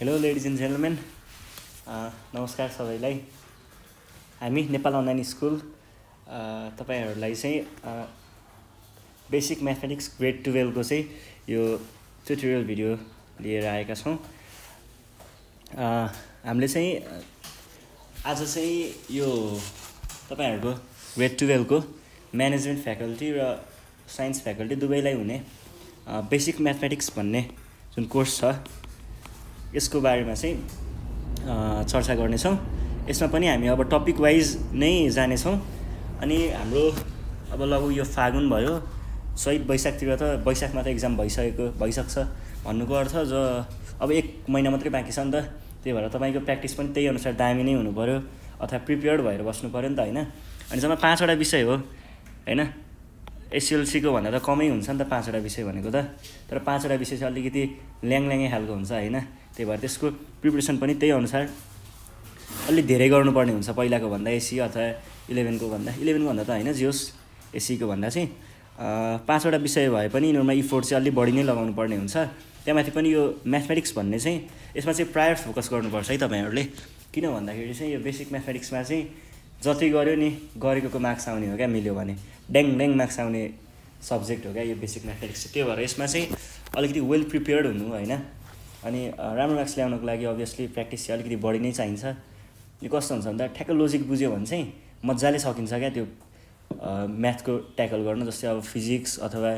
Hello ladies and gentlemen नमस्कार सबैलाई हामी नेपाल अनलाइन स्कुल तपाईँहरूलाई चाहिँ बेसिक म्याथमेटिक्स ग्रेड टुवेल्भको चाहिँ यो ट्युटोरियल भिडियो लिएर आएका छौँ हामीले चाहिँ आज चाहिँ यो तपाईँहरूको ग्रेड टुवेल्भको म्यानेजमेन्ट फ्याकल्टी र साइन्स फ्याकल्टी दुवैलाई हुने बेसिक म्याथमेटिक्स भन्ने जुन कोर्स छ यसको बारेमा चाहिँ चर्चा गर्नेछौँ यसमा पनि हामी अब टपिक वाइज नै जानेछौँ अनि हाम्रो अब लगभग यो फागुन भयो सहित वैशाखतिर त वैशाखमा त इक्जाम भइसकेको भइसक्छ भन्नुको अर्थ ज अब एक महिना मात्रै बाँकी छ नि त त्यही भएर तपाईँको प्र्याक्टिस पनि त्यही अनुसार दामी नै हुनु पऱ्यो अथवा प्रिपेयर्ड भएर बस्नु पऱ्यो नि त होइन अनि जम्मा पाँचवटा विषय हो होइन एसएलसीको भन्दा त कमै हुन्छ नि त पाँचवटा विषय भनेको त तर पाँचवटा विषय चाहिँ अलिकति ल्याङ ल्याङ्गै खालको हुन्छ होइन त्यही भएर त्यसको प्रिपरेसन पनि त्यही अनुसार अलिक धेरै गर्नुपर्ने हुन्छ पहिलाको भन्दा एसी अथवा इलेभेनको भन्दा इलेभेनको भन्दा त होइन जियोस् एसीको भन्दा चाहिँ पाँचवटा विषय भए पनि यिनीहरूमा इफोर्ट चाहिँ अलिक बढी नै लगाउनु पर्ने हुन्छ त्यहाँमाथि पनि यो म्याथमेटिक्स भन्ने चाहिँ यसमा चाहिँ प्रायर फोकस गर्नुपर्छ है तपाईँहरूले किन भन्दाखेरि चाहिँ यो बेसिक म्याथमेटिक्समा चाहिँ जति गऱ्यो नि गरेको मार्क्स आउने हो क्या मिल्यो भने ड्याङ ड्याङ मार्क्स आउने सब्जेक्ट हो क्या यो बेसिक म्याथमेटिक्स चाहिँ त्यो भएर यसमा चाहिँ अलिकति वेल प्रिपेयर्ड हुनु होइन अनि राम्रो मार्क्स ल्याउनको लागि अभियसली प्र्याक्टिस चाहिँ अलिकति बढी नै चाहिन्छ यो कस्तो हुन्छ भन्दा ठ्याक्क लोजिक बुझ्यो भने चाहिँ मजाले सकिन्छ क्या त्यो म्याथको ट्याकल गर्न जस्तै अब फिजिक्स अथवा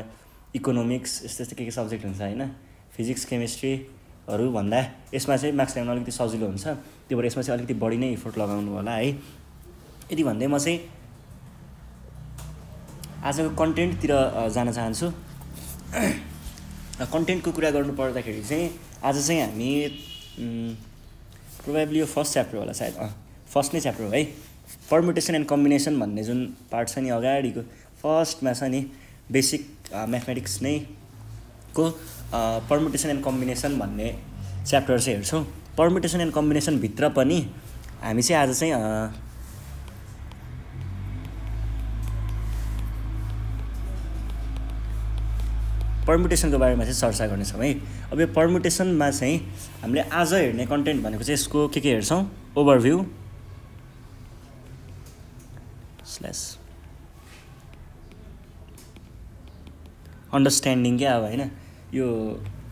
इकोनोमिक्स यस्तो यस्तो के के सब्जेक्ट हुन्छ होइन फिजिक्स केमिस्ट्रीहरू भन्दा यसमा चाहिँ मार्क्स ल्याउन अलिकति सजिलो हुन्छ त्यो भएर यसमा चाहिँ अलिकति बढी नै इफोर्ट लगाउनु होला है यति भन्दै म चाहिँ आजको कन्टेन्टतिर जान चाहन्छु कन्टेन्टको कुरा गर्नु पर्दाखेरि चाहिँ आज चाहिँ हामी प्रोभाब्ली यो फर्स्ट च्याप्टर होला सायद फर्स्ट नै च्याप्टर हो है पर्मुटेसन एन्ड कम्बिनेसन भन्ने जुन पार्ट छ नि अगाडिको फर्स्टमा छ नि बेसिक म्याथमेटिक्स नै को पर्मुटेसन एन्ड कम्बिनेसन भन्ने च्याप्टर चाहिँ हेर्छौँ पर्मुटेसन एन्ड कम्बिनेसनभित्र पनि हामी चाहिँ आज चाहिँ पर्मुटेसनको बारेमा चाहिँ चर्चा गर्नेछौँ है अब यो पर्मुटेसनमा चाहिँ हामीले आज हेर्ने कन्टेन्ट भनेको चाहिँ यसको के के हेर्छौँ ओभरभ्यू स्ल्यास अन्डरस्ट्यान्डिङ क्या अब होइन यो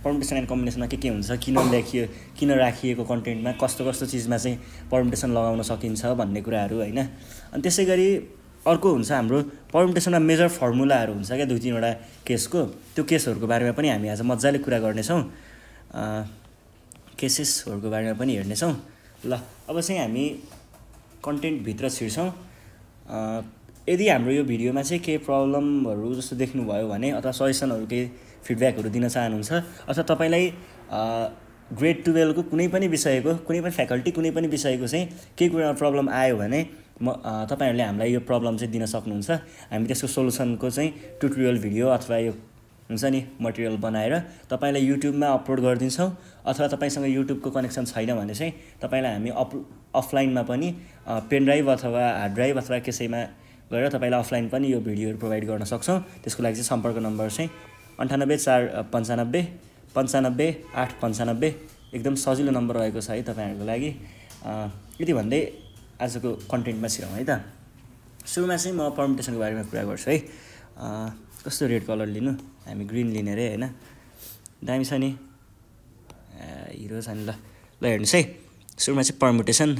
पर्मुटेसन एन्ड कम्बिनेसनमा के के हुन्छ किन लेखियो किन राखिएको कन्टेन्टमा कस्तो कस्तो चिजमा चाहिँ पर्मुटेसन लगाउन सकिन्छ भन्ने कुराहरू होइन अनि त्यसै गरी अर्को हुन्छ हाम्रो पर्मुटेसनमा मेजर फर्मुलाहरू हुन्छ क्या दुई तिनवटा केसको त्यो केसहरूको बारेमा पनि हामी आज मजाले कुरा गर्नेछौँ केसेसहरूको बारेमा पनि हेर्नेछौँ ल अब चाहिँ हामी कन्टेन्टभित्र छिर्छौँ यदि हाम्रो यो भिडियोमा चाहिँ केही प्रब्लमहरू जस्तो देख्नुभयो भने अथवा सजेसनहरू केही फिडब्याकहरू दिन चाहनुहुन्छ अथवा तपाईँलाई ग्रेड टुवेल्भको कुनै पनि विषयको कुनै पनि फ्याकल्टी कुनै पनि विषयको चाहिँ केही कुरामा प्रब्लम आयो भने म तपाईँहरूले हामीलाई यो प्रब्लम चाहिँ दिन सक्नुहुन्छ हामी त्यसको सोल्युसनको चाहिँ ट्युटोरियल भिडियो अथवा यो हुन्छ नि मटेरियल बनाएर तपाईँलाई युट्युबमा अपलोड गरिदिन्छौँ अथवा तपाईँसँग युट्युबको कनेक्सन छैन भने चाहिँ तपाईँलाई हामी अप अफलाइनमा पनि पेन ड्राइभ अथवा हार्ड ड्राइभ अथवा कसैमा गएर तपाईँलाई अफलाइन पनि यो भिडियोहरू प्रोभाइड गर्न सक्छौँ त्यसको लागि चाहिँ सम्पर्क नम्बर चाहिँ अन्ठानब्बे चार पन्चानब्बे पन्चानब्बे आठ पन्चानब्बे एकदम सजिलो नम्बर रहेको छ है तपाईँहरूको लागि यति भन्दै आजको कन्टेन्टमा छिरौँ है त सुरुमा चाहिँ म पर्मिटेसनको बारेमा कुरा गर्छु है कस्तो रेड कलर लिनु हामी ग्रिन लिने अरे होइन दामी छ नि हिरो छ नि ल ल हेर्नुहोस् है सुरुमा चाहिँ पर्मुटेसन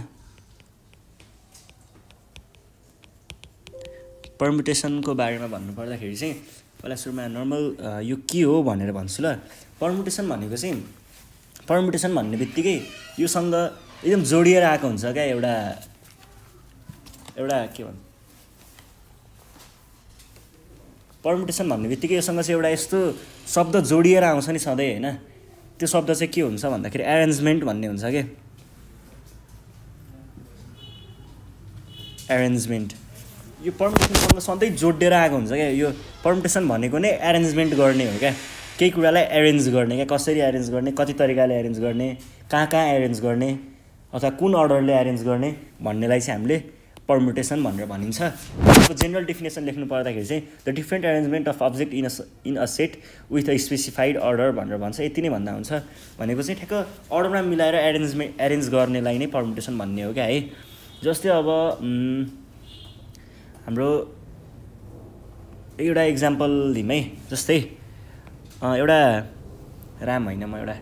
पर्मुटेसनको बारेमा भन्नुपर्दाखेरि चाहिँ पहिला सुरुमा नर्मल यो के हो भनेर भन्छु ल पर्मुटेसन भनेको चाहिँ पर्मुटेसन भन्ने बित्तिकै योसँग एकदम जोडिएर आएको हुन्छ क्या एउटा एउटा के भन्नु पर्मुटेसन भन्ने बित्तिकै योसँग चाहिँ एउटा यस्तो शब्द जोडिएर आउँछ नि सधैँ होइन त्यो शब्द चाहिँ के हुन्छ भन्दाखेरि एरेन्जमेन्ट भन्ने हुन्छ कि एरेन्जमेन्ट यो पर्मुटेसनसँग सधैँ जोडिएर आएको हुन्छ क्या यो पर्मुटेसन भनेको नै एरेन्जमेन्ट गर्ने हो क्या केही कुरालाई एरेन्ज गर्ने क्या कसरी एरेन्ज गर्ने कति तरिकाले एरेन्ज गर्ने कहाँ कहाँ एरेन्ज गर्ने अथवा कुन अर्डरले एरेन्ज गर्ने भन्नेलाई चाहिँ हामीले पर्मुटेसन भनेर भनिन्छ अब जेनरल डेफिनेसन लेख्नु पर्दाखेरि चाहिँ the different arrangement of object in a in a set with a specified order भनेर भन्छ यति नै भन्दा हुन्छ भनेको चाहिँ ठ्याक्क अर्डरमा मिलाएर एरेन्जमेन्ट एरेन्ज गर्नेलाई नै पर्मुटेसन भन्ने हो क्या है जस्तै अब हाम्रो एउटा इक्जाम्पल लिमै जस्तै एउटा राम होइन म एउटा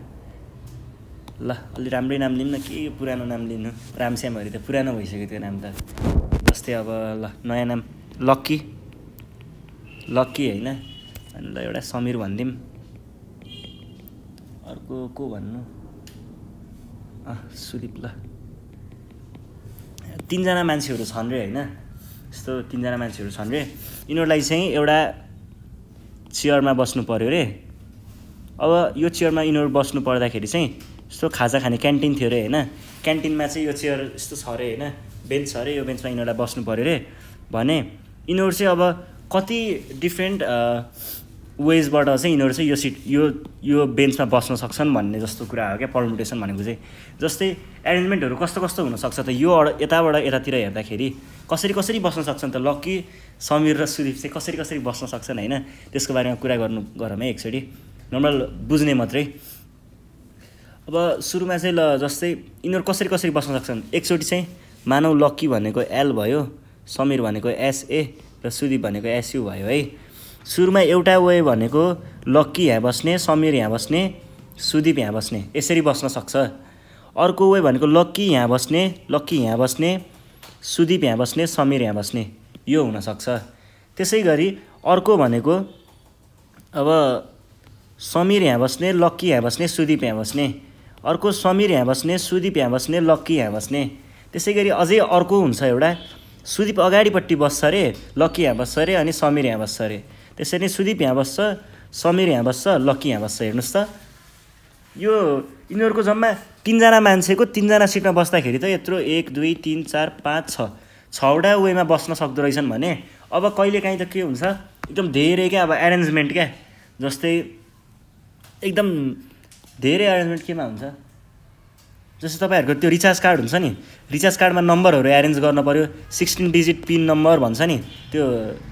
ल अलि राम्रै नाम लिऊँ न के पुरानो नाम लिनु रामस्यामहरू त पुरानो भइसक्यो त्यो नाम त जस्तै अब ल नयाँ नाम लक्की लक्की होइन अनि ल एउटा समीर भनिदिउँ अर्को को भन्नु अँ सुदीप ल तिनजना मान्छेहरू छन् रे होइन यस्तो तिनजना मान्छेहरू छन् रे यिनीहरूलाई चाहिँ एउटा चेयरमा बस्नु पऱ्यो रे अब यो चेयरमा यिनीहरू बस्नु पर्दाखेरि चाहिँ यस्तो खाजा खाने क्यान्टिन थियो अरे होइन क्यान्टिनमा चाहिँ यो चेयर यस्तो छ अरे होइन बेन्च छ अरे यो बेन्चमा यिनीहरूलाई बस्नु पऱ्यो अरे भने यिनीहरू चाहिँ अब कति डिफ्रेन्ट वेजबाट चाहिँ यिनीहरू चाहिँ यो सिट यो यो बेन्चमा बस्न सक्छन् भन्ने जस्तो कुरा हो क्या पर्मुटेसन भनेको चाहिँ जस्तै एरेन्जमेन्टहरू कस्तो कस्तो हुनसक्छ त यो यताबाट यतातिर हेर्दाखेरि कसरी कसरी बस्न सक्छन् त लक्की समीर र सुदीप चाहिँ कसरी कसरी बस्न सक्छन् होइन त्यसको बारेमा कुरा गर्नु गरौँ है एकचोटि नर्मल बुझ्ने मात्रै अब सुरुमा चाहिँ ल जस्तै यिनीहरू कसरी कसरी बस्न सक्छन् एकचोटि चाहिँ मानव लक्की भनेको एल भयो समीर भनेको एसए र सुदीप भनेको एसयु भयो है सुरुमा एउटा वे भनेको लक्की यहाँ बस्ने समीर यहाँ बस्ने सुदीप यहाँ बस्ने यसरी बस्न सक्छ अर्को वे भनेको लक्की यहाँ बस्ने लक्की यहाँ बस्ने सुदीप यहाँ बस्ने समीर यहाँ बस्ने यो हुनसक्छ त्यसै गरी अर्को भनेको अब समीर यहाँ बस्ने लक्की यहाँ बस्ने सुदीप यहाँ बस्ने अर्को समीर यहाँ बस्ने सुदीप यहाँ बस्ने लक्की यहाँ बस्ने त्यसै गरी अझै अर्को हुन्छ एउटा सुदीप अगाडिपट्टि बस्छ अरे लक्की यहाँ बस्छ अरे अनि समीर यहाँ बस्छ अरे त्यसरी नै सुदीप यहाँ बस्छ समीर यहाँ बस्छ लक्की यहाँ बस्छ हेर्नुहोस् त यो यिनीहरूको जम्मा तिनजना मान्छेको तिनजना सिटमा बस्दाखेरि त यत्रो एक दुई तिन चार पाँच छ छवटा वेमा बस्न सक्दो रहेछन् भने अब कहिलेकाहीँ त के हुन्छ एकदम धेरै क्या अब एरेन्जमेन्ट क्या जस्तै एकदम धेरै एरेन्जमेन्ट केमा हुन्छ जस्तो तपाईँहरूको त्यो रिचार्ज कार्ड हुन्छ नि रिचार्ज कार्डमा नम्बरहरू एरेन्ज गर्नु पऱ्यो सिक्सटिन डिजिट पिन नम्बर भन्छ नि त्यो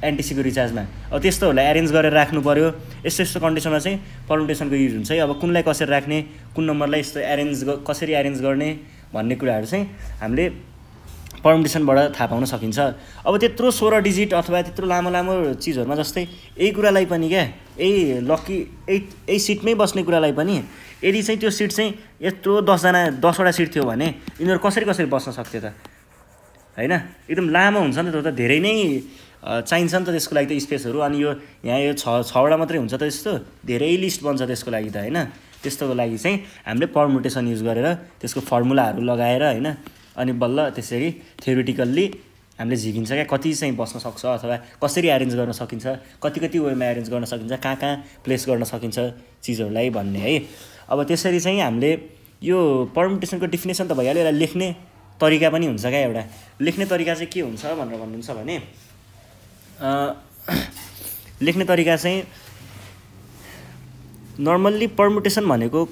एनटिसीको रिचार्जमा अब त्यस्तोहरूलाई एरेन्ज गरेर राख्नु पऱ्यो यस्तो यस्तो कन्डिसनमा चाहिँ परमुटेसनको युज हुन्छ है अब कुनलाई कसरी राख्ने कुन नम्बरलाई यस्तो एरेन्ज कसरी एरेन्ज गर्ने भन्ने कुराहरू चाहिँ हामीले पर्मिटेसनबाट थाहा पाउन सकिन्छ अब त्यत्रो सोह्र डिजिट अथवा त्यत्रो लामो लामो चिजहरूमा जस्तै यही कुरालाई पनि क्या यही लक्की यही यही सिटमै बस्ने कुरालाई पनि यदि चाहिँ त्यो सिट चाहिँ यत्रो दसजना दसवटा सिट थियो भने यिनीहरू कसरी कसरी बस्न सक्थ्यो त होइन एकदम लामो हुन्छ नि त त धेरै नै चाहिन्छ नि त त्यसको लागि त स्पेसहरू अनि यो यहाँ यो छ छवटा मात्रै हुन्छ त त्यस्तो धेरै लिस्ट बन्छ त्यसको लागि त होइन त्यस्तोको लागि चाहिँ हामीले पर्मुटेसन युज गरेर त्यसको फर्मुलाहरू लगाएर होइन अनि बल्ल त्यसरी थ्योरिटिकल्ली हामीले झिकिन्छ क्या कति चाहिँ बस्न सक्छ अथवा कसरी एरेन्ज गर्न सकिन्छ कति कति वेमा एरेन्ज गर्न सकिन्छ कहाँ कहाँ प्लेस गर्न सकिन्छ चिजहरूलाई भन्ने है अब त्यसरी चाहिँ हामीले यो पर्मिटेसनको डिफिनेसन त भइहाल्यो एउटा लेख्ने तरिका पनि हुन्छ क्या एउटा लेख्ने तरिका चाहिँ के हुन्छ भनेर भन्नुहुन्छ भने लेख्ने तरिका चाहिँ नर्मल्ली पर्मुटेसन भनेको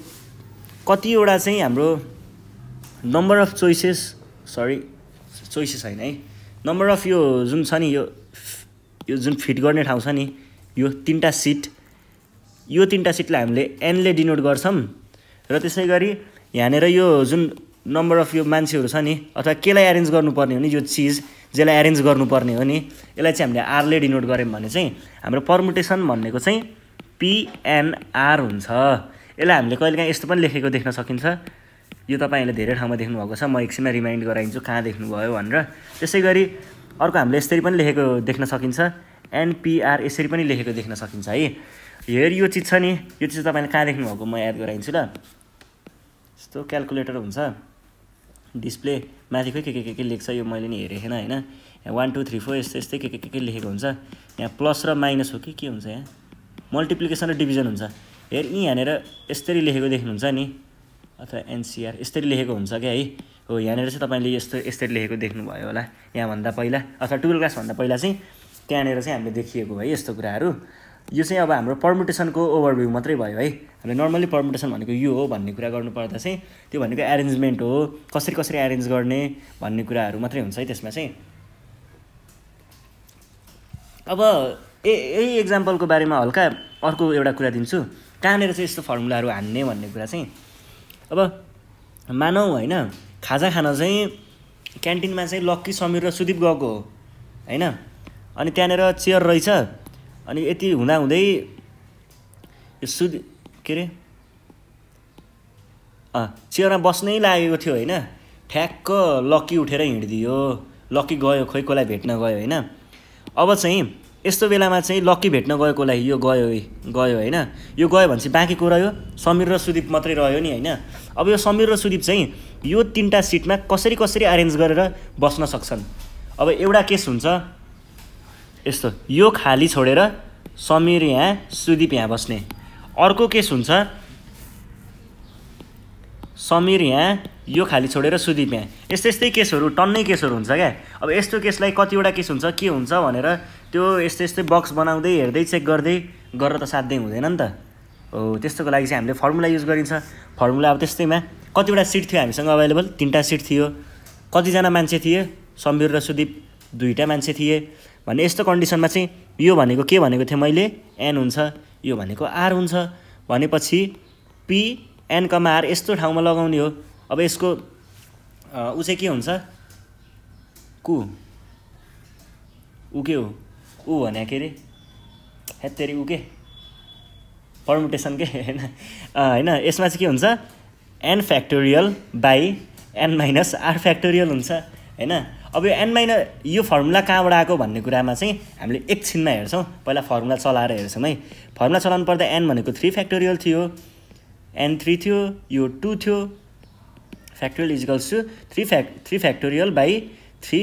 कतिवटा चाहिँ हाम्रो number of choices sorry choices होइन है नम्बर अफ यो जुन छ नि यो यो जुन फिट गर्ने ठाउँ छ नि यो तिनवटा सिट यो तिनवटा सिटलाई हामीले एनले डिनोट गर्छौँ र त्यसै गरी यहाँनिर यो जुन नम्बर अफ यो मान्छेहरू छ नि अथवा केलाई एरेन्ज गर्नुपर्ने हो नि यो चिज जसलाई एरेन्ज गर्नुपर्ने हो नि यसलाई चाहिँ हामीले आरले डिनोट गऱ्यौँ भने चाहिँ हाम्रो पर्मुटेसन भनेको चाहिँ पिएनआर हुन्छ यसलाई हामीले कहिलेकाहीँ यस्तो पनि लेखेको देख्न सकिन्छ यो तपाईँहरूले धेरै ठाउँमा देख्नुभएको छ म एकछिनमा रिमाइन्ड गराइदिन्छु कहाँ देख्नुभयो भनेर त्यसै गरी अर्को हामीले यसरी पनि लेखेको देख्न सकिन्छ एनपिआर यसरी पनि लेखेको देख्न सकिन्छ है हेर यो चिज छ नि यो चिज तपाईँले कहाँ देख्नुभएको म याद गराइदिन्छु ल यस्तो क्यालकुलेटर हुन्छ डिस्प्ले माथि खोइ के के के के लेख्छ यो मैले नि हेरेको थिएन होइन यहाँ वान टू थ्री फोर यस्तै यस्तै के के के के लेखेको हुन्छ यहाँ प्लस र माइनस हो कि के हुन्छ यहाँ मल्टिप्लिकेसन र डिभिजन हुन्छ हेर यहीँ यहाँनिर यस्तरी लेखेको देख्नुहुन्छ नि अथवा एनसिआर यस्तरी लेखेको हुन्छ क्या है हो यहाँनिर चाहिँ तपाईँले यस्तो यस्तरी लेखेको देख्नुभयो होला यहाँभन्दा पहिला अथवा टुवेल्भ क्लासभन्दा पहिला चाहिँ त्यहाँनिर चाहिँ हामीले देखिएको है यस्तो कुराहरू यो चाहिँ अब हाम्रो पर्मुटेसनको ओभरभ्यू मात्रै भयो है हामीले नर्मली पर्मुटेसन भनेको यो हो भन्ने कुरा गर्नुपर्दा चाहिँ त्यो भनेको एरेन्जमेन्ट हो कसरी कसरी एरेन्ज गर्ने भन्ने कुराहरू मात्रै हुन्छ है त्यसमा चाहिँ अब ए यही एक्जाम्पलको बारेमा हल्का अर्को एउटा कुरा दिन्छु कहाँनिर चाहिँ यस्तो फर्मुलाहरू हान्ने भन्ने कुरा चाहिँ अब मानौँ होइन खाजा खान चाहिँ क्यान्टिनमा चाहिँ लक्की समीर र सुदीप गएको हो होइन अनि त्यहाँनिर चेयर रहेछ अनि यति हुँदाहुँदै यो सुद के अरे चियरमा बस्नै लागेको थियो होइन ठ्याक्क लक्की उठेर हिँडिदियो लक्की गयो खोइ कसलाई भेट्न गयो होइन अब चाहिँ यस्तो बेलामा चाहिँ लक्की भेट्न गएकोलाई यो गयो गयो होइन यो गयो भने चाहिँ बाँकीको रह्यो समीर र सुदीप मात्रै रह्यो नि होइन अब यो समीर र सुदीप चाहिँ यो तिनवटा सिटमा कसरी कसरी अरेन्ज गरेर बस्न सक्छन् अब एउटा केस हुन्छ यस्तो यो खाली छोडेर समीर यहाँ सुदीप यहाँ बस्ने अर्को केस हुन्छ समीर यहाँ यो खाली छोडेर सुदीप यहाँ यस्तै यस्तै केसहरू टन्नै केसहरू हुन्छ क्या अब यस्तो केसलाई कतिवटा केस हुन्छ के हुन्छ भनेर त्यो यस्तै यस्तै बक्स बनाउँदै हेर्दै चेक गर्दै गरेर त साध्यै हुँदैन नि त हो त्यस्तोको लागि चाहिँ हामीले फर्मुला युज गरिन्छ फर्मुला अब त्यस्तैमा कतिवटा सिट थियो हामीसँग अभाइलेबल तिनवटा सिट थियो कतिजना मान्छे थिए समीर र सुदीप दुईवटा मान्छे थिए भने यस्तो कन्डिसनमा चाहिँ यो भनेको के भनेको थिएँ मैले एन हुन्छ यो भनेको आर हुन्छ भनेपछि पी एन कमा आर यस्तो ठाउँमा लगाउने हो अब यसको ऊ चाहिँ के हुन्छ कु ऊ के हो ऊ भने के अरे हेत्तेरि ऊ के पर्मुटेसन के होइन होइन यसमा चाहिँ के हुन्छ N factorial by N minus R factorial हुन्छ होइन अब यो एन माइनस यो फर्मुला कहाँबाट आएको भन्ने कुरामा चाहिँ हामीले एकछिनमा हेर्छौँ पहिला फर्मुला चलाएर हेर्छौँ है फर्मुला चलाउनु पर्दा एन भनेको थ्री फ्याक्टोरियल थियो एन थ्री थियो यो टू थियो फ्याक्टोरियल इजिकल्स टू थ्री फ्याक् थ्री फ्याक्टोरियल बाई थ्री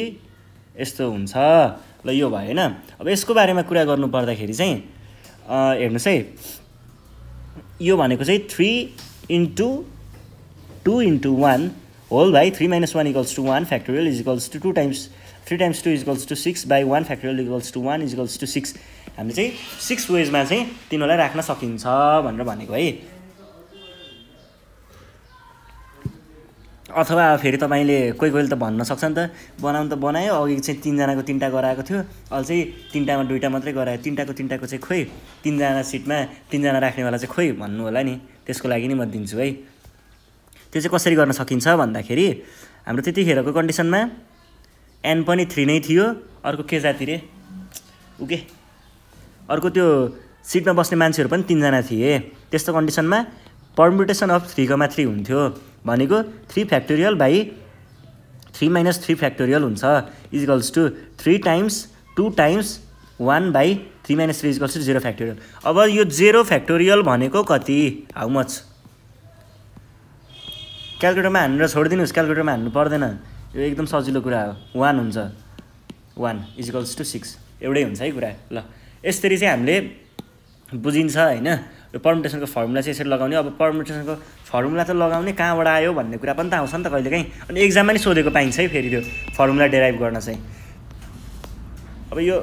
यस्तो हुन्छ ल यो भयो होइन अब यसको बारेमा कुरा गर्नु पर्दाखेरि चाहिँ हेर्नुहोस् है यो भनेको चाहिँ three into two into one whole by three minus one equals to one factorial equals to two times three times two equals to six by one factorial equals to one equals to six हामीले चाहिँ six वेजमा चाहिँ तिनीहरूलाई राख्न सकिन्छ भनेर भनेको है अथवा फेरि तपाईँले कोही कोहीले त भन्न सक्छ नि त बनाउनु त बनायो अघि चाहिँ तिनजनाको तिनवटा गराएको थियो अहिले चाहिँ तिनवटामा दुइटा मात्रै गरायो तिनवटाको तिनवटाको चाहिँ खोइ तिनजना सिटमा तिनजना राख्नेवाला चाहिँ खोइ भन्नु होला नि त्यसको लागि नि म दिन्छु है त्यो चाहिँ कसरी गर्न सकिन्छ भन्दाखेरि हाम्रो त्यतिखेरको कन्डिसनमा एन पनि थ्री नै थियो अर्को के जाति रे ओके अर्को त्यो सिटमा बस्ने मान्छेहरू पनि तिनजना थिए त्यस्तो कन्डिसनमा पर्मुटेसन अफ थ्रीकोमा थ्री हुन्थ्यो भनेको three factorial by three minus three factorial हुन्छ equals to three times two times one by three minus three equals to zero factorial अब यो जेरो फ्याक्टोरियल भनेको कति हाउ मच क्यालकुलेटरमा हानेर छोडिदिनुहोस् क्यालकुलेटरमा हान्नु पर्दैन यो एकदम सजिलो कुरा हो वान हुन्छ वान इजिकल्स टु सिक्स एउटै हुन्छ है कुरा ल यसरी चाहिँ हामीले बुझिन्छ होइन यो पर्मुटेसनको फर्मुला चाहिँ यसरी लगाउने अब पर्मुटेसनको फर्मुला त लगाउने कहाँबाट आयो भन्ने कुरा पनि त आउँछ नि त कहिलेकाहीँ अनि इक्जाममा नि सोधेको पाइन्छ है फेरि त्यो फर्मुला डेराइभ गर्न चाहिँ अब यो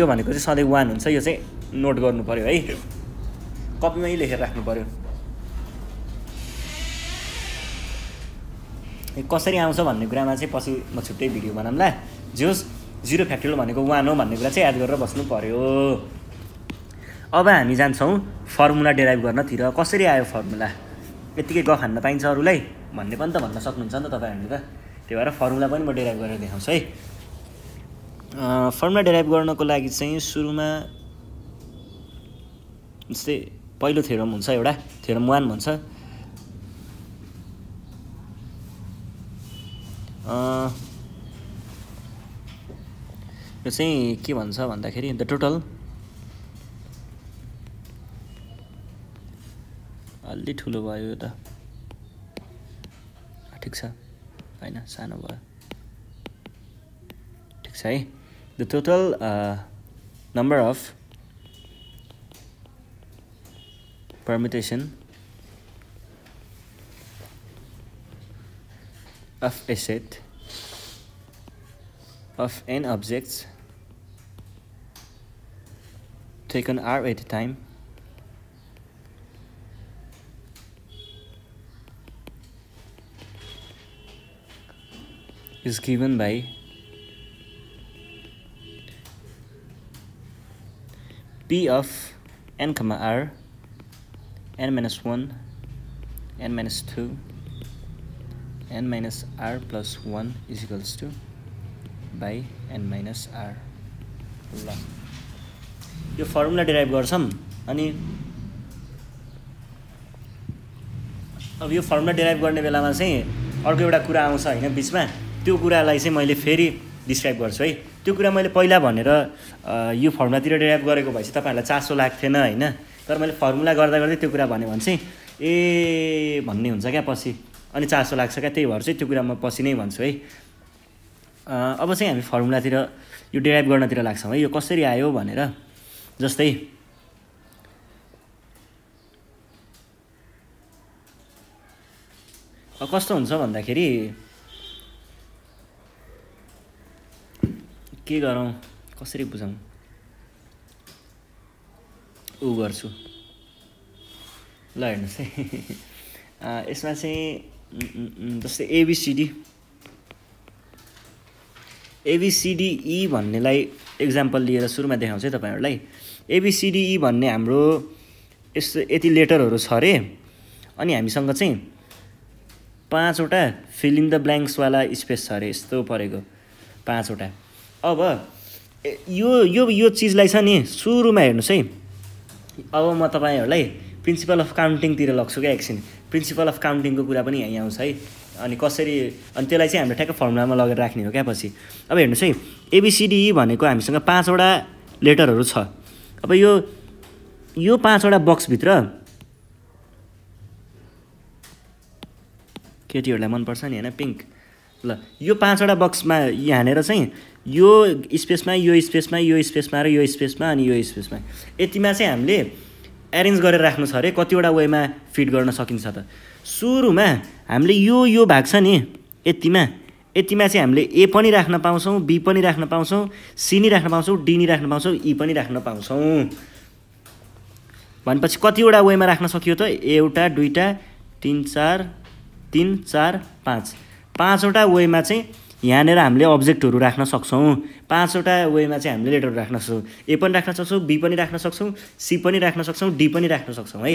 यो भनेको चाहिँ सधैँ वान हुन्छ यो चाहिँ नोट गर्नु पऱ्यो है कपीमै लेखेर राख्नु पऱ्यो कसरी आउँछ भन्ने कुरामा चाहिँ पछि म छुट्टै भिडियो बनाउँला जोस् जिरो फ्याक्ट्रियल भनेको वान हो भन्ने कुरा चाहिँ याद गरेर बस्नु पऱ्यो अब हामी जान्छौँ फर्मुला डेराइभ गर्नतिर कसरी आयो फर्मुला यत्तिकै गफ हान्न पाइन्छ अरूलाई भन्ने पनि त भन्न सक्नुहुन्छ नि त तपाईँहरूले त त्यही भएर फर्मुला पनि म डेराइभ गरेर देखाउँछु है फर्मुला डेराइभ गर्नको लागि चाहिँ सुरुमा जस्तै पहिलो थेरम हुन्छ एउटा थेरम वान भन्छ यो चाहिँ के भन्छ भन्दाखेरि द टोटल अलि ठुलो भयो यो त ठिक छ होइन सानो भयो ठिक छ है the total number of permutation of a set of n objects taken r at a time is given by p of n comma r n minus 1 n minus 2 N minus R plus one equals to by N minus R ल यो formula derive गर्छौँ अनि अब यो formula derive गर्ने बेलामा चाहिँ अर्को एउटा कुरा आउँछ होइन बिचमा त्यो कुरालाई चाहिँ मैले फेरि डिस्क्राइब गर्छु है त्यो कुरा मैले पहिला भनेर यो फर्मुलातिर डिराइभ गरेको भए चाहिँ तपाईँहरूलाई चासो लाग्थेन होइन तर मैले फर्मुला गर्दा गर्दै त्यो कुरा भने चाहिँ ए भन्ने हुन्छ क्या पछि अनि चासो लाग्छ क्या त्यही भएर चाहिँ त्यो कुरा म पछि नै भन्छु है अब चाहिँ हामी फर्मुलातिर यो डिराइभ गर्नतिर लाग्छौँ है यो कसरी आयो भनेर जस्तै कस्तो हुन्छ भन्दाखेरि के गरौँ कसरी बुझौँ ऊ गर्छु ल हेर्नुहोस् है यसमा चाहिँ जस्तै एबिसिडी एबिसिडिई e भन्नेलाई एक्जाम्पल लिएर सुरुमा देखाउँछु है तपाईँहरूलाई एबिसिडिई e भन्ने हाम्रो यस्तो यति लेटरहरू छ अरे अनि हामीसँग चाहिँ पाँचवटा फिलिङ द ब्ल्याङ्क्सवाला स्पेस छ अरे यस्तो परेको पाँचवटा अब यो यो यो चिजलाई छ नि सुरुमा हेर्नुहोस् है अब म तपाईँहरूलाई प्रिन्सिपल अफ काउन्टिङतिर लग्छु क्या एकछिन प्रिन्सिपल अफ काउन्टिङको कुरा पनि यहाँ आउँछ है अनि कसरी अनि त्यसलाई चाहिँ हामीले ठ्याक्क फर्मुलामा लगेर राख्ने हो क्या पछि अब हेर्नुहोस् है एबिसिडिई e भनेको हामीसँग पाँचवटा लेटरहरू छ अब यो यो पाँचवटा बक्सभित्र केटीहरूलाई मनपर्छ नि होइन पिङ्क ल यो पाँचवटा बक्समा हानेर चाहिँ यो स्पेसमा यो स्पेसमा यो स्पेसमा र यो स्पेसमा अनि यो स्पेसमा यतिमा चाहिँ हामीले एरेन्ज गरेर राख्नु छ अरे कतिवटा वेमा फिट गर्न सकिन्छ त सुरुमा हामीले यो यो भाग छ नि यतिमा यतिमा चाहिँ हामीले ए पनि राख्न पाउँछौँ बी पनि राख्न पाउँछौँ सी नि राख्न पाउँछौँ डी नि राख्न पाउँछौँ ई पनि राख्न पाउँछौँ भनेपछि कतिवटा वेमा राख्न सकियो त एउटा दुईवटा तिन चार तिन चार पाँच पाँचवटा वेमा चाहिँ यहाँनिर हामीले अब्जेक्टहरू राख्न सक्छौँ पाँचवटा वेमा चाहिँ हामीले लेटर राख्न सक्छौँ ए पनि राख्न सक्छौँ बी पनि राख्न सक्छौँ सी पनि राख्न सक्छौँ डी पनि राख्न सक्छौँ है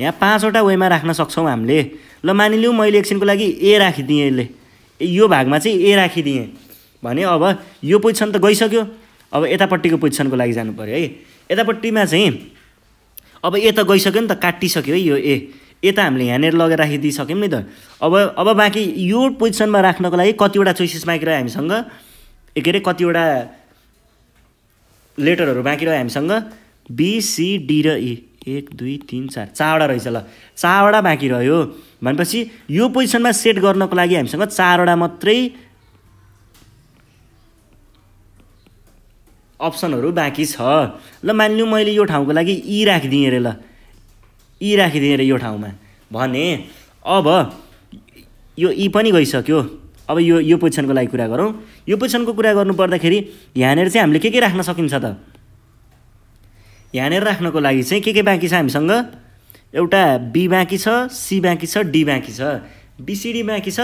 यहाँ पाँचवटा वेमा राख्न सक्छौँ हामीले ल मानिलिउँ मैले एकछिनको लागि ए राखिदिएँ यसले यो भागमा चाहिँ ए राखिदिएँ भने अब यो पोजिसन त गइसक्यो अब यतापट्टिको पोजिसनको लागि जानु पऱ्यो है यतापट्टिमा चाहिँ अब ए त गइसक्यो नि त काटिसक्यो है यो ए यता हामीले यहाँनिर लगेर राखिदिइसक्यौँ नि त अब अब बाँकी यो पोजिसनमा राख्नको लागि कतिवटा चोइसेस बाँकी रह्यो हामीसँग के अरे कतिवटा लेटरहरू बाँकी रह्यो हामीसँग बिसिडी र ई e। एक दुई तिन चार चारवटा रहेछ ल चारवटा बाँकी रह्यो भनेपछि यो पोजिसनमा सेट गर्नको लागि हामीसँग चारवटा मात्रै अप्सनहरू बाँकी छ ल मान्नु मैले यो ठाउँको लागि ई e राखिदिएँ अरे ल यी राखिदिएँ अरे यो ठाउँमा भने अब यो इ पनि गइसक्यो अब यो यो पोजिसनको लागि कुरा गरौँ यो पोजिसनको कुरा गर्नुपर्दाखेरि यहाँनिर चाहिँ हामीले के के राख्न सकिन्छ त यहाँनिर राख्नको लागि चाहिँ के के बाँकी छ हामीसँग एउटा बी बाँकी छ सी बाँकी छ डी बाँकी छ बिसिडी बाँकी छ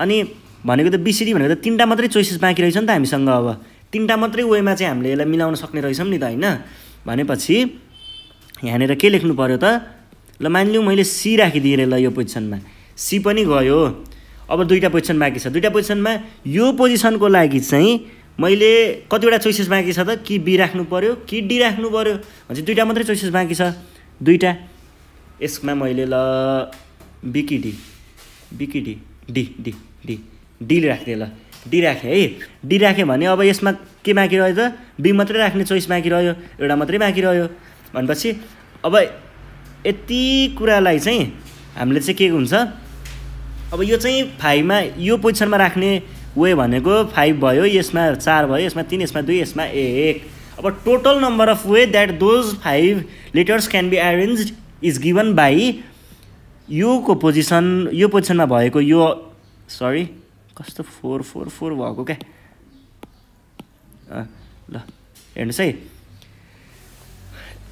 अनि भनेको त बिसिडी भनेको त तिनवटा मात्रै चोइसेस बाँकी रहेछ नि त हामीसँग अब तिनवटा मात्रै वेमा चाहिँ हामीले यसलाई मिलाउन सक्ने रहेछौँ नि त होइन भनेपछि यहाँनिर के लेख्नु पऱ्यो त ल मानिलिउँ मैले सी राखिदिएँ ल यो पोजिसनमा सी पनि गयो अब दुईवटा पोजिसन बाँकी छ दुईवटा पोजिसनमा यो पोजिसनको लागि चाहिँ मैले कतिवटा चोइसेस बाँकी छ त कि बी राख्नु पऱ्यो कि डी राख्नु पऱ्यो भने चाहिँ दुईवटा मात्रै चोइसेस बाँकी छ दुईवटा यसमा मैले ल बिकी डी बिकी D D D D D राखिदिएँ ल डी राखेँ है डी राखेँ भने अब यसमा के बाँकी रह्यो त बी मात्रै राख्ने चोइस बाँकी रह्यो एउटा मात्रै बाँकी रह्यो भनेपछि अब यति कुरालाई चाहिँ हामीले चाहिँ के हुन्छ अब यो चाहिँ फाइभमा यो पोजिसनमा राख्ने वे भनेको फाइभ भयो यसमा चार भयो यसमा तिन यसमा दुई यसमा एक अब total number of ways that those five letters can be arrange is given by योको पोजिसन यो पोजिसनमा भएको यो सरी कस्तो फोर फोर फोर भएको क्या ल हेर्नुहोस् है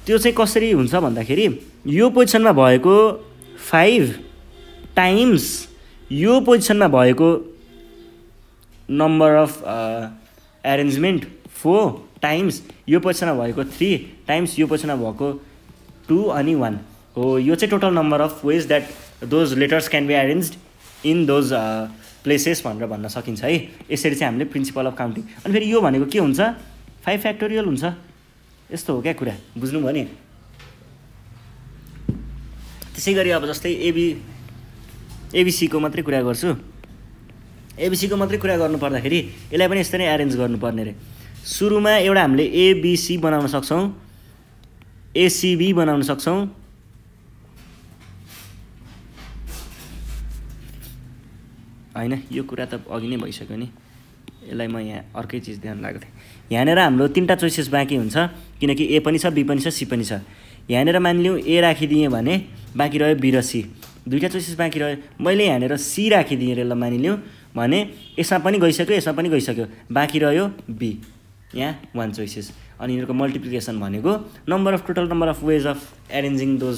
त्यो चाहिँ कसरी हुन्छ भन्दाखेरि यो पोजिसनमा भएको फाइभ टाइम्स यो पोजिसनमा भएको number of arrangement four times यो पोजिसनमा भएको थ्री टाइम्स यो पोजिसनमा भएको टू अनि वान हो यो चाहिँ total number of ways that those letters can be arrange in those places भनेर भन्न सकिन्छ है यसरी चाहिँ हामीले प्रिन्सिपल अफ काउन्टिङ अनि फेरि यो भनेको के हुन्छ फाइभ फ्याक्टोरियल हुन्छ यस्तो हो क्या कुरा बुझ्नुभयो नि त्यसै गरी अब जस्तै एबी एबिसीको मात्रै कुरा गर्छु एबिसीको मात्रै कुरा गर्नु पर्दाखेरि यसलाई पनि यस्तै नै एरेन्ज गर्नुपर्ने अरे सुरुमा एउटा हामीले एबिसी बनाउन सक्छौँ एसिबी बनाउन सक्छौँ होइन यो कुरा त अघि नै भइसक्यो नि यसलाई म यहाँ अर्कै चिज ध्यान लगाएको थिएँ यहाँनिर हाम्रो तिनवटा चोइसेस बाँकी हुन्छ किनकि ए पनि छ बी पनि छ सी पनि छ यहाँनिर मानिलिउँ ए राखिदिएँ भने बाँकी रह्यो बी र सी दुईवटा चोइसेस बाँकी रह्यो मैले यहाँनिर सी राखिदिएँ यसलाई मानिलिउँ भने यसमा पनि गइसक्यो यसमा पनि गइसक्यो बाँकी रह्यो बी यहाँ वान चोइसेस अनि यिनीहरूको मल्टिप्लिकेसन भनेको number of total number of ways of arranging those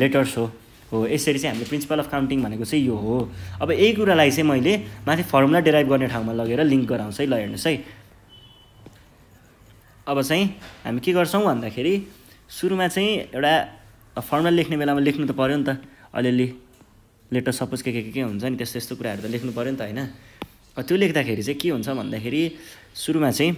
letters हो हो यसरी चाहिँ हामीले प्रिन्सिपल अफ काउन्टिङ भनेको चाहिँ यो हो अब यही कुरालाई चाहिँ मैले माथि फर्मुला डिराइभ गर्ने ठाउँमा लगेर लिङ्क गराउँछु है ल हेर्नुहोस् है अब चाहिँ हामी के गर्छौँ भन्दाखेरि सुरुमा चाहिँ एउटा फर्मुला लेख्ने बेलामा लेख्नु त पऱ्यो नि त अलिअलि लेटर सपोज के के के हुन्छ नि त्यस्तो यस्तो कुराहरू त लेख्नु पऱ्यो नि त होइन त्यो लेख्दाखेरि चाहिँ के हुन्छ भन्दाखेरि सुरुमा चाहिँ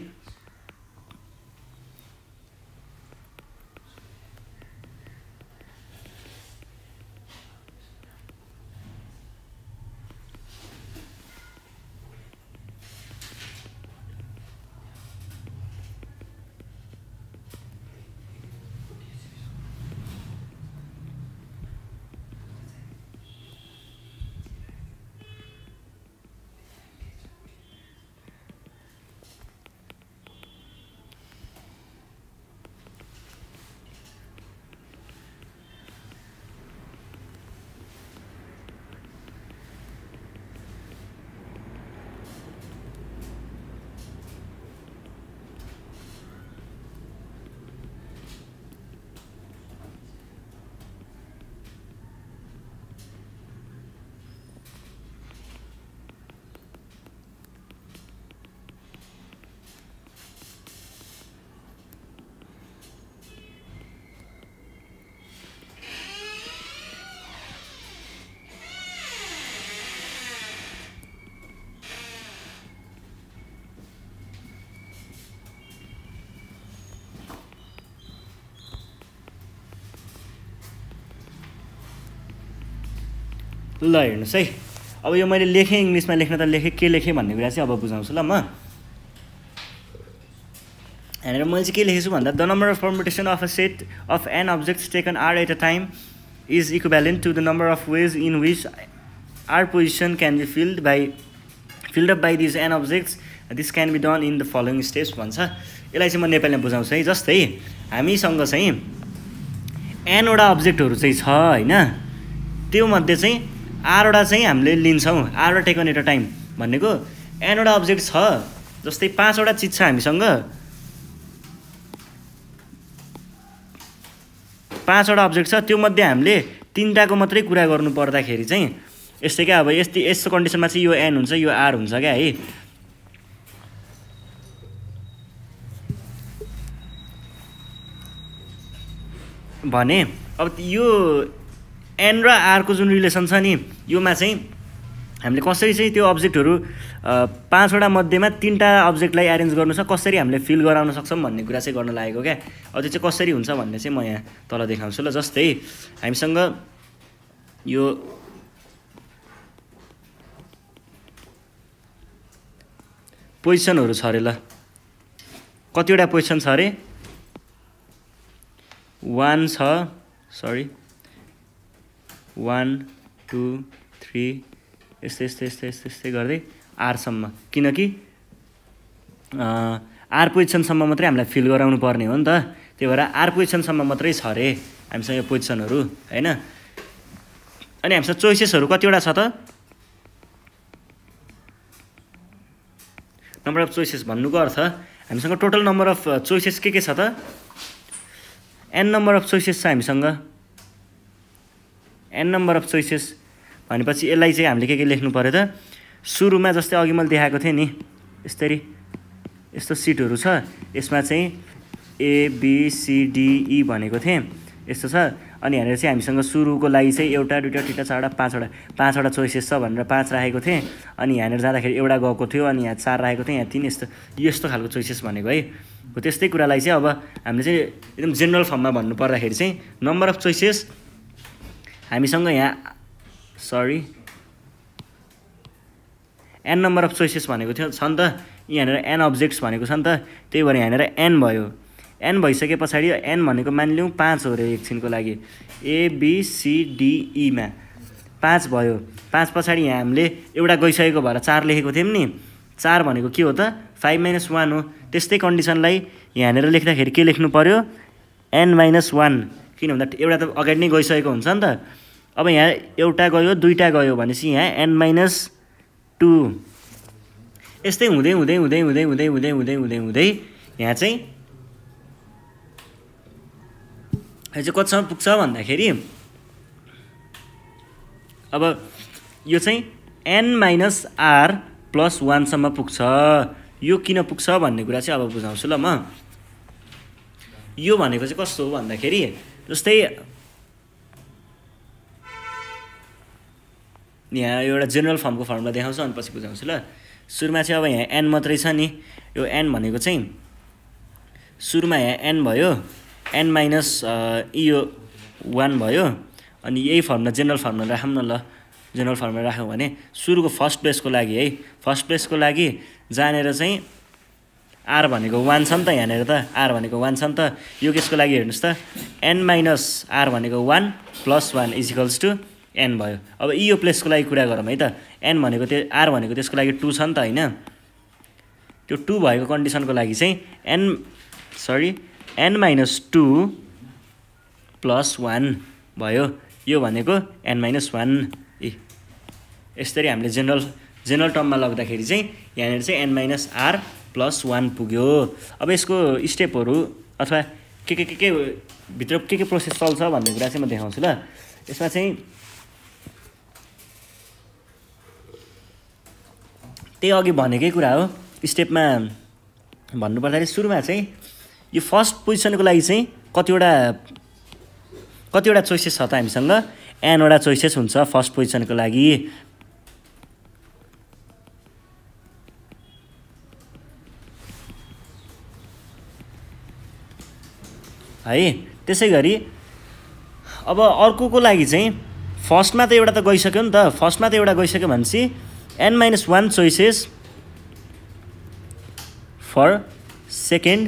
ल हेर्नुहोस् है अब यो मैले लेखेँ इङ्ग्लिसमा लेख्न त लेखेँ के लेखेँ भन्ने कुरा चाहिँ अब बुझाउँछु ल म यहाँनिर मैले चाहिँ के लेखेको छु भन्दा the number of permutation of a set of N objects taken R at a time is equivalent to the number of ways in which R position can be filled by filled up by these N objects this can be done in the following steps भन्छ यसलाई चाहिँ म नेपालीमा बुझाउँछु है जस्तै हामीसँग चाहिँ एनवटा अब्जेक्टहरू चाहिँ छ होइन त्योमध्ये चाहिँ आठवटा चाहिँ हामीले लिन्छौँ आठवटा टेकन एट अ टाइम भनेको एनवटा अब्जेक्ट छ जस्तै पाँचवटा चिज छ हामीसँग पाँचवटा अब्जेक्ट छ त्योमध्ये हामीले तिनवटाको मात्रै कुरा गर्नु पर्दाखेरि चाहिँ यस्तै क्या अब यस्तो यस्तो कन्डिसनमा चाहिँ यो एन हुन्छ यो आर हुन्छ क्या है भने अब यो एन र आरको जुन रिलेसन छ नि योमा चाहिँ हामीले कसरी चाहिँ त्यो अब्जेक्टहरू पाँचवटा मध्येमा तिनवटा अब्जेक्टलाई एरेन्ज गर्नु छ कसरी हामीले फिल गराउन सक्छौँ भन्ने कुरा चाहिँ गर्न लागेको क्या अझै चाहिँ कसरी हुन्छ भन्ने चाहिँ म यहाँ तल देखाउँछु ल जस्तै हामीसँग यो पोजिसनहरू छ अरे ल कतिवटा पोजिसन छ अरे वान छ सरी वान टू थ्री यस्तै यस्तै यस्तै यस्तै यस्तै गर्दै आरसम्म किनकि आर पोजिसनसम्म मात्रै हामीलाई फिल गराउनु पर्ने हो नि त त्यही भएर आर पोजिसनसम्म मात्रै छ अरे हामीसँग यो पोजिसनहरू होइन अनि हामीसँग चोइसेसहरू कतिवटा छ त नम्बर अफ चोइसेस भन्नुको अर्थ हामीसँग टोटल नम्बर अफ चोइसेस के के छ त एन नम्बर अफ चोइसेस छ हामीसँग एन नम्बर अफ चोइसेस भनेपछि यसलाई चाहिँ हामीले के के लेख्नु पऱ्यो त सुरुमा जस्तै अघि मैले देखाएको थिएँ नि यस्तरी यस्तो सिटहरू छ यसमा चाहिँ एबिसिडिई e भनेको थिएँ यस्तो छ अनि यहाँनिर चाहिँ हामीसँग सुरुको लागि चाहिँ एउटा दुईवटा तिनवटा चारवटा पाँचवटा पाँचवटा चोइसेस छ भनेर पाँच राखेको थिएँ अनि यहाँनिर जाँदाखेरि एउटा गएको थियो अनि यहाँ चार राखेको थिएँ यहाँ तिन यस्तो यस्तो खालको चोइसेस भनेको है हो त्यस्तै कुरालाई चाहिँ अब हामीले चाहिँ एकदम जेनरल फर्ममा भन्नु पर्दाखेरि चाहिँ नम्बर अफ चोइसेस हामीसँग यहाँ sorry N number of choices भनेको थियो छ नि त यहाँनिर एन अब्जेक्ट्स भनेको छ नि त त्यही भएर यहाँनिर एन भयो एन भइसके पछाडि एन भनेको मानिलिउँ पाँच हो अरे एकछिनको लागि एबिसिडिईमा e पाँच भयो पाँच पछाडि यहाँ हामीले एउटा गइसकेको भएर चार लेखेको थियौँ नि चार भनेको के हो त फाइभ माइनस वान हो त्यस्तै कन्डिसनलाई यहाँनिर लेख्दाखेरि के लेख्नु पऱ्यो एन माइनस वान किन भन्दा एउटा त अगाडि नै गइसकेको हुन्छ नि त अब यहाँ एउटा गयो दुईवटा गयो भनेपछि यहाँ एन माइनस टू यस्तै हुँदै हुँदै हुँदै हुँदै हुँदै हुँदै हुँदै हुँदै हुँदै यहाँ चाहिँ यो चाहिँ कतिसम्म पुग्छ भन्दाखेरि अब यो चाहिँ एन माइनस आर प्लस वानसम्म पुग्छ यो किन पुग्छ भन्ने कुरा चाहिँ अब बुझाउँछु ल म यो भनेको चाहिँ कस्तो हो भन्दाखेरि जस्तै यहाँ एउटा जेनरल फर्मको फर्मुला देखाउँछु अनि पछि बुझाउँछु ल सुरुमा चाहिँ अब यहाँ एन मात्रै छ नि यो एन भनेको चाहिँ सुरुमा यहाँ एन भयो एन माइनस e यो वान भयो अनि यही फर्मलाई जेनरल फर्मुला राखौँ न ल जेनरल फर्ममा राख्यौँ भने सुरुको फर्स्ट प्लेसको लागि है फर्स्ट प्लेसको लागि जानेर चाहिँ आर भनेको वान छ नि त यहाँनिर त आर भनेको वान छ नि त यो केसको लागि हेर्नुहोस् त एन माइनस आर भनेको one plus one equals to N भयो अब इ यो प्लेसको लागि कुरा गरौँ है त एन भनेको त्यो आर भनेको त्यसको लागि टू छ नि त होइन त्यो टू भएको कन्डिसनको लागि चाहिँ N sorry N minus two plus one भयो यो भनेको एन माइनस वान ए यसरी हामीले जेनरल जेनरल टर्ममा लग्दाखेरि चाहिँ यहाँनिर चाहिँ N minus R plus one पुग्यो अब यसको स्टेपहरू अथवा के के के के भित्र के के प्रोसेस चल्छ भन्ने कुरा चाहिँ म देखाउँछु ल यसमा चाहिँ त्यही अघि भनेकै कुरा हो स्टेपमा भन्नुपर्दाखेरि सुरुमा चाहिँ यो फर्स्ट पोजिसनको लागि चाहिँ कतिवटा कतिवटा चोइसेस छ त हामीसँग एनवटा चोइसेस हुन्छ फर्स्ट पोजिसनको लागि है त्यसै गरी अब अर्कोको लागि चाहिँ फर्स्टमा त एउटा त गइसक्यो नि त फर्स्टमा त एउटा गइसक्यो भनेपछि N minus one choices for second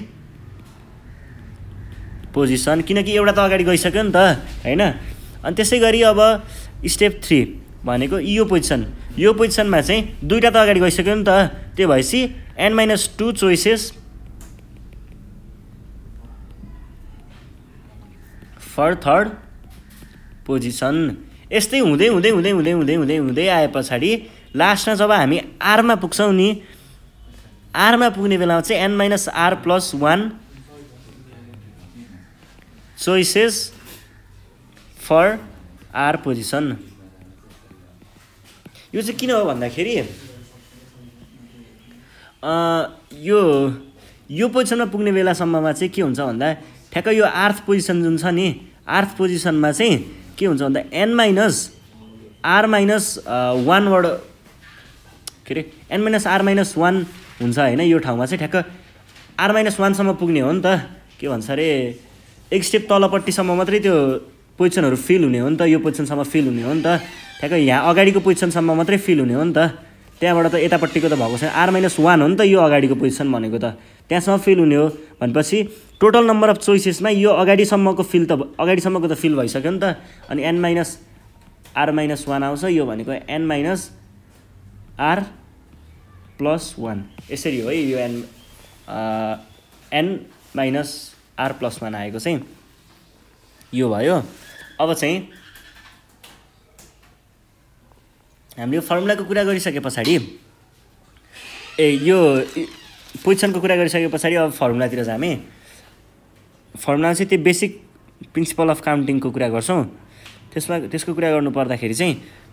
position किनकि एउटा त अगाडि गइसक्यो नि त होइन अनि त्यसै गरी अब स्टेप थ्री भनेको यो पोजिसन यो पोजिसनमा चाहिँ दुइटा त अगाडि गइसक्यो नि त त्यो भएपछि N minus two choices for third position यस्तै हुँदै हुँदै हुँदै हुँदै हुँदै हुँदै हुँदै आए पछाडि लास्टमा जब हामी आरमा पुग्छौँ नि आरमा पुग्ने बेलामा चाहिँ N minus R plus one choices for R position यो चाहिँ किन हो भन्दाखेरि यो यो पोजिसनमा पुग्ने बेलासम्ममा चाहिँ के हुन्छ भन्दा ठ्याक्क यो आर्थ पोजिसन जुन छ नि आर्थ पोजिसनमा चाहिँ के हुन्छ भन्दा एन माइनस आर माइनस वानबाट के अरे N minus R minus one हुन्छ होइन यो ठाउँमा चाहिँ ठ्याक्क आर माइनस वानसम्म पुग्ने हो नि त के भन्छ अरे एक स्टेप तलपट्टिसम्म मात्रै त्यो पोजिसनहरू फिल हुने हो नि त यो पोजिसनसम्म फिल हुने हो नि त ठ्याक्क यहाँ अगाडिको पोजिसनसम्म मात्रै फिल हुने हो नि त त्यहाँबाट त यतापट्टिको त भएको छैन आर माइनस वान हो नि त यो अगाडिको पोजिसन भनेको त त्यहाँसम्म फिल हुने हो भनेपछि टोटल नम्बर अफ चोइसेसमा यो अगाडिसम्मको फिल त अगाडिसम्मको त फिल भइसक्यो नि त अनि N minus R minus one आउँछ यो भनेको N minus R plus one यसरी हो है यो N N minus R plus one आएको चाहिँ यो भयो अब चाहिँ हामीले फर्मुलाको कुरा गरिसके पछाडि ए यो पोजिसनको कुरा गरिसके पछाडि अब फर्मुलातिर जाने फर्मुला चाहिँ त्यो बेसिक प्रिन्सिपल अफ काउन्टिङको कुरा गर्छौँ त्यसमा त्यसको कुरा गर्नु पर्दाखेरि चाहिँ